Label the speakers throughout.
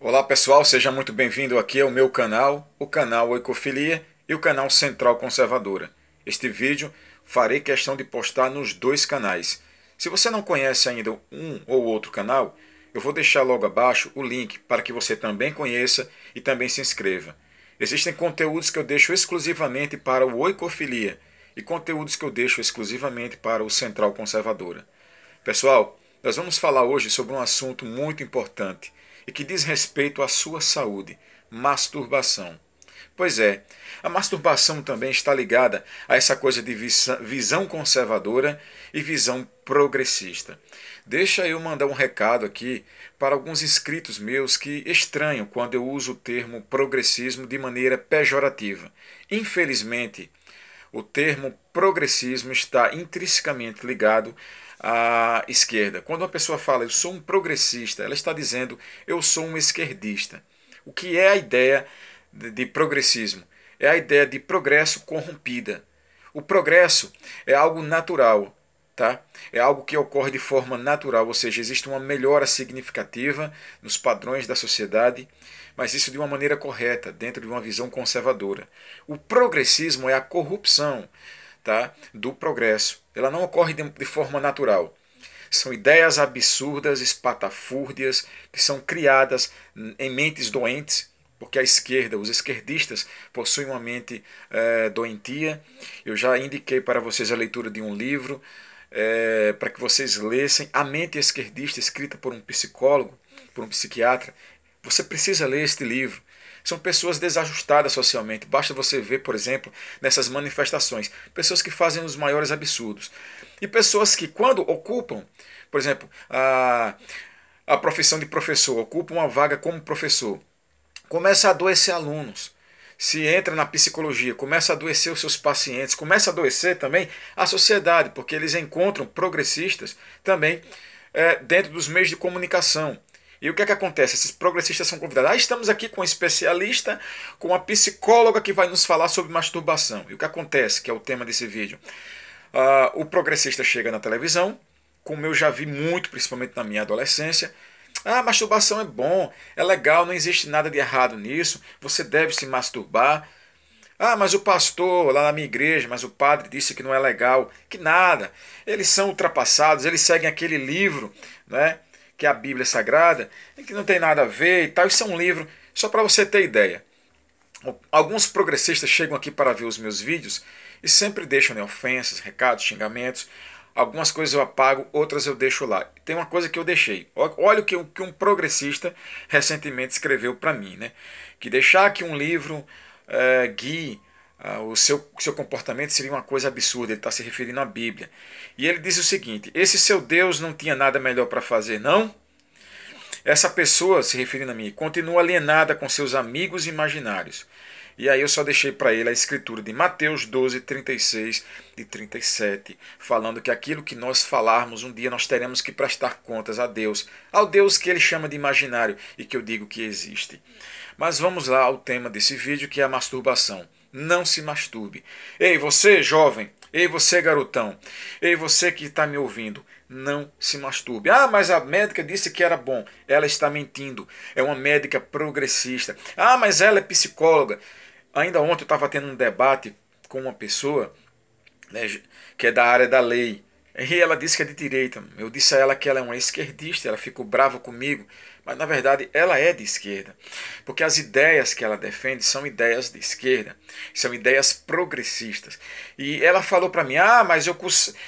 Speaker 1: Olá pessoal, seja muito bem-vindo aqui ao meu canal, o canal Ecofilia e o canal Central Conservadora. Este vídeo farei questão de postar nos dois canais. Se você não conhece ainda um ou outro canal, eu vou deixar logo abaixo o link para que você também conheça e também se inscreva. Existem conteúdos que eu deixo exclusivamente para o Oicofilia e conteúdos que eu deixo exclusivamente para o Central Conservadora. Pessoal, nós vamos falar hoje sobre um assunto muito importante – e que diz respeito à sua saúde: masturbação. Pois é, a masturbação também está ligada a essa coisa de visão conservadora e visão progressista. Deixa eu mandar um recado aqui para alguns inscritos meus que estranham quando eu uso o termo progressismo de maneira pejorativa. Infelizmente, o termo progressismo está intrinsecamente ligado à esquerda. Quando uma pessoa fala eu sou um progressista, ela está dizendo eu sou um esquerdista. O que é a ideia de progressismo? É a ideia de progresso corrompida. O progresso é algo natural, Tá? É algo que ocorre de forma natural, ou seja, existe uma melhora significativa nos padrões da sociedade, mas isso de uma maneira correta, dentro de uma visão conservadora. O progressismo é a corrupção tá, do progresso. Ela não ocorre de, de forma natural. São ideias absurdas, espatafúrdias, que são criadas em mentes doentes, porque a esquerda, os esquerdistas, possuem uma mente é, doentia. Eu já indiquei para vocês a leitura de um livro é, para que vocês lessem A Mente Esquerdista, escrita por um psicólogo, por um psiquiatra. Você precisa ler este livro. São pessoas desajustadas socialmente. Basta você ver, por exemplo, nessas manifestações, pessoas que fazem os maiores absurdos. E pessoas que, quando ocupam, por exemplo, a, a profissão de professor, ocupam uma vaga como professor, começa a adoecer alunos se entra na psicologia, começa a adoecer os seus pacientes, começa a adoecer também a sociedade, porque eles encontram progressistas também é, dentro dos meios de comunicação. E o que é que acontece? Esses progressistas são convidados. Ah, estamos aqui com um especialista, com uma psicóloga que vai nos falar sobre masturbação. E o que acontece, que é o tema desse vídeo? Ah, o progressista chega na televisão, como eu já vi muito, principalmente na minha adolescência, ah, masturbação é bom, é legal, não existe nada de errado nisso, você deve se masturbar. Ah, mas o pastor lá na minha igreja, mas o padre disse que não é legal. Que nada. Eles são ultrapassados, eles seguem aquele livro, né? Que é a Bíblia Sagrada, que não tem nada a ver e tal. Isso é um livro, só para você ter ideia. Alguns progressistas chegam aqui para ver os meus vídeos e sempre deixam né, ofensas, recados, xingamentos. Algumas coisas eu apago, outras eu deixo lá. Tem uma coisa que eu deixei. Olha o que, que um progressista recentemente escreveu para mim, né? Que deixar que um livro é, guie ah, o seu, seu comportamento seria uma coisa absurda. Ele está se referindo à Bíblia. E ele diz o seguinte: esse seu Deus não tinha nada melhor para fazer, não? Essa pessoa, se referindo a mim, continua alienada com seus amigos imaginários. E aí eu só deixei para ele a escritura de Mateus 12, 36 e 37, falando que aquilo que nós falarmos um dia nós teremos que prestar contas a Deus, ao Deus que ele chama de imaginário e que eu digo que existe. Mas vamos lá ao tema desse vídeo que é a masturbação. Não se masturbe. Ei, você jovem, ei, você garotão, ei, você que está me ouvindo, não se masturbe. Ah, mas a médica disse que era bom. Ela está mentindo. É uma médica progressista. Ah, mas ela é psicóloga. Ainda ontem eu estava tendo um debate com uma pessoa né, que é da área da lei. E ela disse que é de direita. Eu disse a ela que ela é uma esquerdista, ela ficou brava comigo, mas na verdade ela é de esquerda. Porque as ideias que ela defende são ideias de esquerda, são ideias progressistas. E ela falou para mim: "Ah, mas eu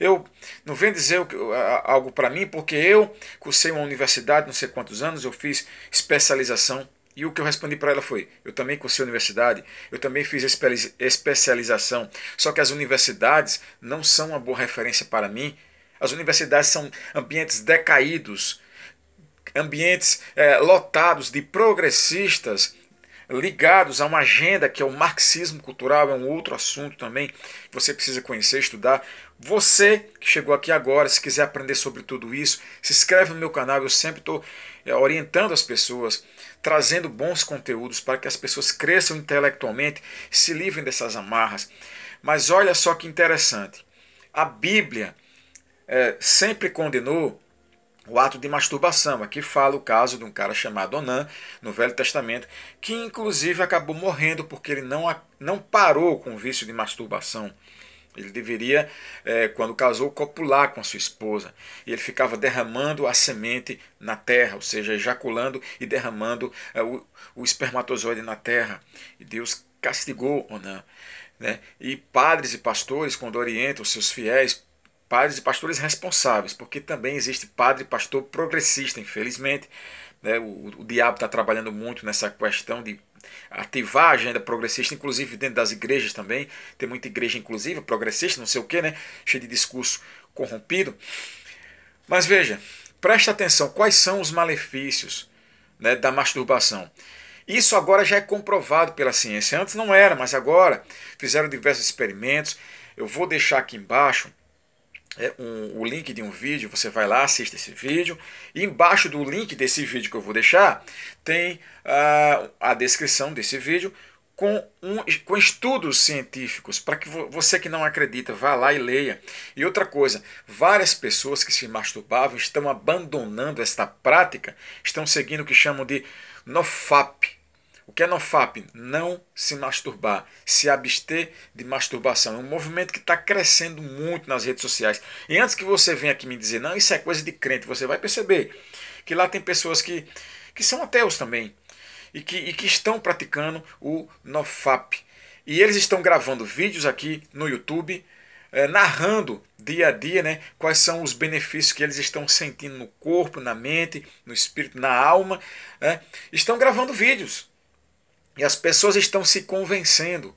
Speaker 1: eu não vem dizer algo para mim porque eu cursei uma universidade, não sei quantos anos, eu fiz especialização e o que eu respondi para ela foi: eu também cursei universidade, eu também fiz especialização, só que as universidades não são uma boa referência para mim. As universidades são ambientes decaídos, ambientes é, lotados de progressistas ligados a uma agenda que é o marxismo cultural, é um outro assunto também que você precisa conhecer, estudar. Você que chegou aqui agora, se quiser aprender sobre tudo isso, se inscreve no meu canal. Eu sempre estou é, orientando as pessoas, trazendo bons conteúdos para que as pessoas cresçam intelectualmente, se livrem dessas amarras. Mas olha só que interessante: a Bíblia é, sempre condenou o ato de masturbação. Aqui fala o caso de um cara chamado Onan, no Velho Testamento, que inclusive acabou morrendo porque ele não, não parou com o vício de masturbação. Ele deveria, é, quando casou, copular com a sua esposa. E ele ficava derramando a semente na terra, ou seja, ejaculando e derramando é, o, o, espermatozoide na terra. E Deus castigou Onã. Né? E padres e pastores, quando orientam seus fiéis, padres e pastores responsáveis, porque também existe padre e pastor progressista, infelizmente. Né? O, o diabo está trabalhando muito nessa questão de ativar a agenda progressista, inclusive dentro das igrejas também. Tem muita igreja, inclusive, progressista, não sei o que, né? Cheia de discurso corrompido. Mas veja, preste atenção, quais são os malefícios né, da masturbação? Isso agora já é comprovado pela ciência. Antes não era, mas agora fizeram diversos experimentos. Eu vou deixar aqui embaixo é um, o link de um vídeo, você vai lá, assiste esse vídeo. E embaixo do link desse vídeo que eu vou deixar, tem uh, a descrição desse vídeo com, um, com estudos científicos, para que você que não acredita vá lá e leia. E outra coisa, várias pessoas que se masturbavam estão abandonando esta prática, estão seguindo o que chamam de NOFAP, o que é NOFAP? Não se masturbar, se abster de masturbação. É um movimento que está crescendo muito nas redes sociais. E antes que você venha aqui me dizer, não, isso é coisa de crente, você vai perceber que lá tem pessoas que, que são ateus também e que, e que estão praticando o NOFAP. E eles estão gravando vídeos aqui no YouTube, eh, narrando dia a dia né, quais são os benefícios que eles estão sentindo no corpo, na mente, no espírito, na alma. Né. Estão gravando vídeos e as pessoas estão se convencendo,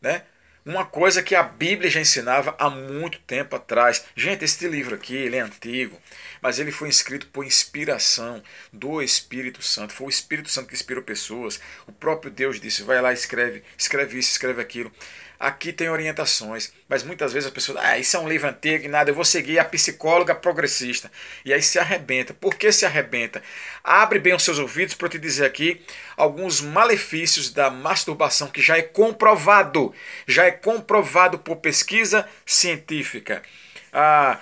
Speaker 1: né? Uma coisa que a Bíblia já ensinava há muito tempo atrás. Gente, este livro aqui, ele é antigo, mas ele foi escrito por inspiração do Espírito Santo. Foi o Espírito Santo que inspirou pessoas. O próprio Deus disse: "Vai lá, escreve, escreve isso, escreve aquilo" aqui tem orientações, mas muitas vezes as pessoas, ah, isso é um livro antigo e nada, eu vou seguir a psicóloga progressista. E aí se arrebenta. Por que se arrebenta? Abre bem os seus ouvidos para eu te dizer aqui alguns malefícios da masturbação que já é comprovado, já é comprovado por pesquisa científica. A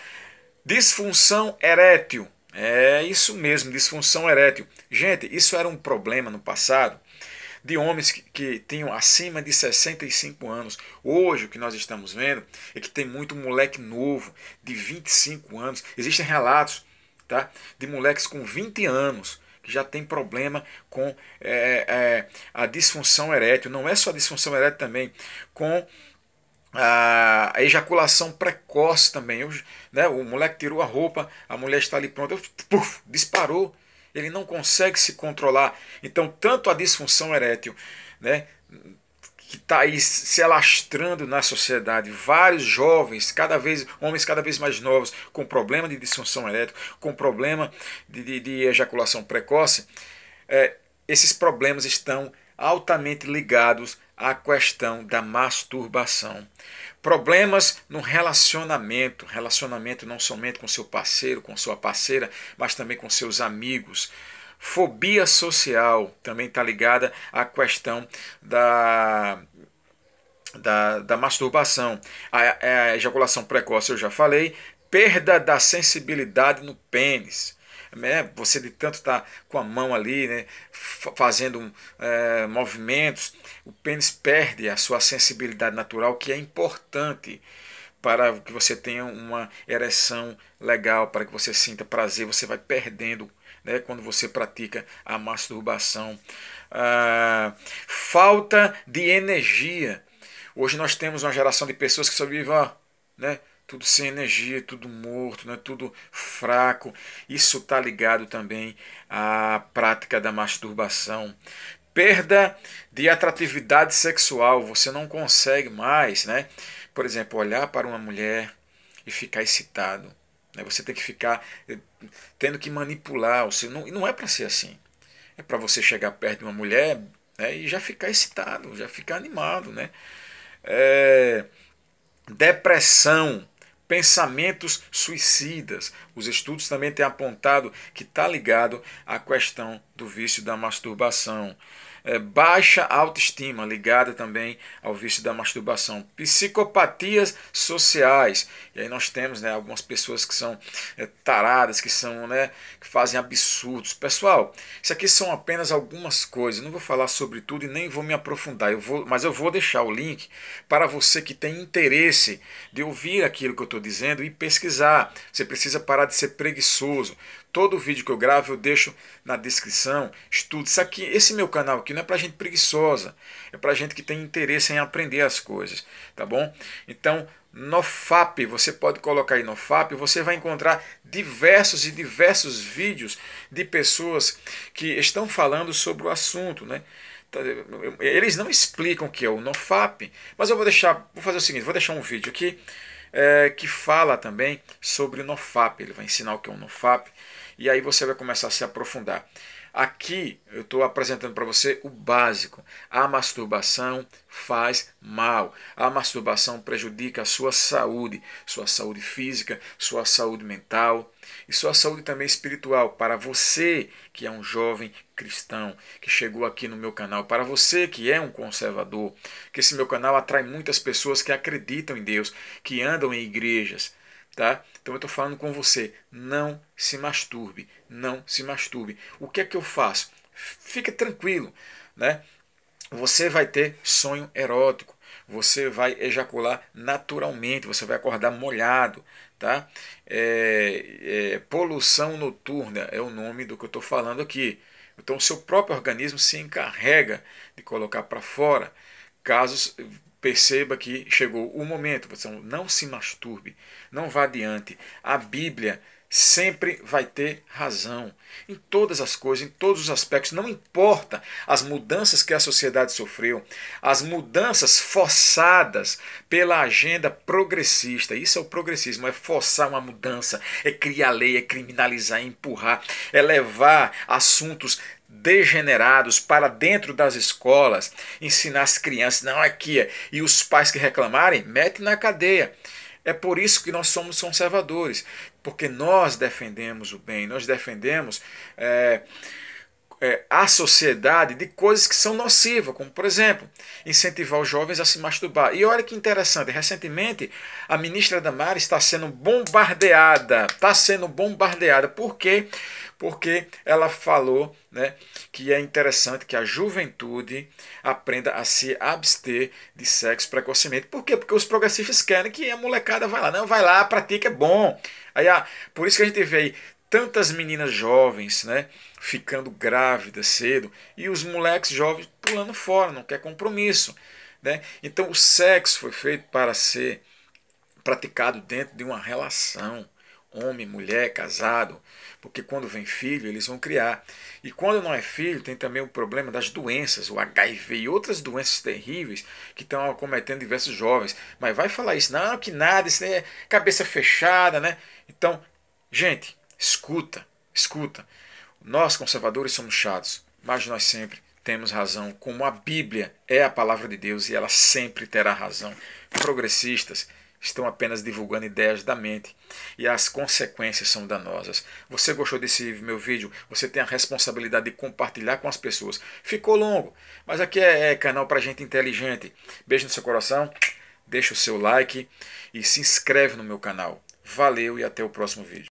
Speaker 1: disfunção erétil. É isso mesmo, disfunção erétil. Gente, isso era um problema no passado de homens que, que tinham acima de 65 anos. Hoje o que nós estamos vendo é que tem muito moleque novo, de 25 anos. Existem relatos tá, de moleques com 20 anos que já tem problema com é, é, a disfunção erétil. Não é só a disfunção erétil também, com a ejaculação precoce também. Eu, né, o moleque tirou a roupa, a mulher está ali pronta, puff, disparou ele não consegue se controlar. Então, tanto a disfunção erétil, né, que está aí se alastrando na sociedade, vários jovens, cada vez homens cada vez mais novos, com problema de disfunção erétil, com problema de, de, de ejaculação precoce, é, esses problemas estão altamente ligados à questão da masturbação. Problemas no relacionamento, relacionamento não somente com seu parceiro, com sua parceira, mas também com seus amigos. Fobia social também está ligada à questão da, da, da masturbação. A, a, ejaculação precoce eu já falei. Perda da sensibilidade no pênis né? Você de tanto estar tá com a mão ali, né? Fazendo é, movimentos, o pênis perde a sua sensibilidade natural, que é importante para que você tenha uma ereção legal, para que você sinta prazer, você vai perdendo né, quando você pratica a masturbação. Ah, falta de energia. Hoje nós temos uma geração de pessoas que vivem, ó, né? tudo sem energia, tudo morto, né? tudo fraco. Isso está ligado também à prática da masturbação. Perda de atratividade sexual, você não consegue mais, né? Por exemplo, olhar para uma mulher e ficar excitado. Né? Você tem que ficar eh, tendo que manipular. Você não, não é para ser assim. É para você chegar perto de uma mulher né? e já ficar excitado, já ficar animado, né? É, depressão pensamentos suicidas. Os estudos também têm apontado que está ligado à questão do vício da masturbação é, baixa autoestima, ligada também ao vício da masturbação, psicopatias sociais. E aí nós temos né, algumas pessoas que são é, taradas, que são, né, que fazem absurdos. Pessoal, isso aqui são apenas algumas coisas. Não vou falar sobre tudo e nem vou me aprofundar. Eu vou, mas eu vou deixar o link para você que tem interesse de ouvir aquilo que eu estou dizendo e pesquisar. Você precisa parar de ser preguiçoso. Todo vídeo que eu gravo eu deixo na descrição. Estude. Isso aqui, esse meu canal aqui não é para gente preguiçosa, é para gente que tem interesse em aprender as coisas, tá bom? Então, no FAP você pode colocar aí no FAP você vai encontrar diversos e diversos vídeos de pessoas que estão falando sobre o assunto, né? Tá, eles não explicam o que é o Nofap, mas eu vou deixar, vou fazer o seguinte, vou deixar um vídeo aqui é, que fala também sobre o NoFap. Ele vai ensinar o que é um NoFap e aí você vai começar a se aprofundar. Aqui eu estou apresentando para você o básico. A masturbação faz mal. A masturbação prejudica a sua saúde, sua saúde física, sua saúde mental e sua saúde também espiritual. Para você que é um jovem cristão que chegou aqui no meu canal, para você que é um conservador, que esse meu canal atrai muitas pessoas que acreditam em Deus, que andam em igrejas tá? Então eu estou falando com você, não se masturbe, não se masturbe. O que é que eu faço? Fica tranquilo, né? Você vai ter sonho erótico, você vai ejacular naturalmente, você vai acordar molhado, tá? É, é, poluição noturna é o nome do que eu estou falando aqui. Então, o seu próprio organismo se encarrega de colocar para fora casos Perceba que chegou o momento, você não se masturbe, não vá adiante. A Bíblia sempre vai ter razão em todas as coisas, em todos os aspectos, não importa as mudanças que a sociedade sofreu, as mudanças forçadas pela agenda progressista. Isso é o progressismo, é forçar uma mudança, é criar lei, é criminalizar, é empurrar, é levar assuntos degenerados para dentro das escolas, ensinar as crianças, não, aqui, é. e os pais que reclamarem, mete na cadeia. É por isso que nós somos conservadores, porque nós defendemos o bem, nós defendemos. É, é, à sociedade de coisas que são nocivas, como por exemplo, incentivar os jovens a se masturbar. E olha que interessante, recentemente a ministra Damares está sendo bombardeada, está sendo bombardeada. Por quê? Porque ela falou né, que é interessante que a juventude aprenda a se abster de sexo precocemente. Por quê? Porque os progressistas querem que a molecada vá lá. Não, vai lá, pratica, é bom. Aí, ah, por isso que a gente vê aí tantas meninas jovens, né, ficando grávidas cedo e os moleques jovens pulando fora, não quer compromisso, né? Então o sexo foi feito para ser praticado dentro de uma relação, homem, mulher, casado, porque quando vem filho, eles vão criar. E quando não é filho, tem também o problema das doenças, o HIV e outras doenças terríveis que estão acometendo diversos jovens. Mas vai falar isso, não, que nada, isso é cabeça fechada, né? Então, gente, Escuta, escuta. Nós conservadores somos chatos, mas nós sempre temos razão, como a Bíblia é a palavra de Deus e ela sempre terá razão. Progressistas estão apenas divulgando ideias da mente e as consequências são danosas. Você gostou desse meu vídeo? Você tem a responsabilidade de compartilhar com as pessoas. Ficou longo, mas aqui é, é canal para gente inteligente. Beijo no seu coração, deixa o seu like e se inscreve no meu canal. Valeu e até o próximo vídeo.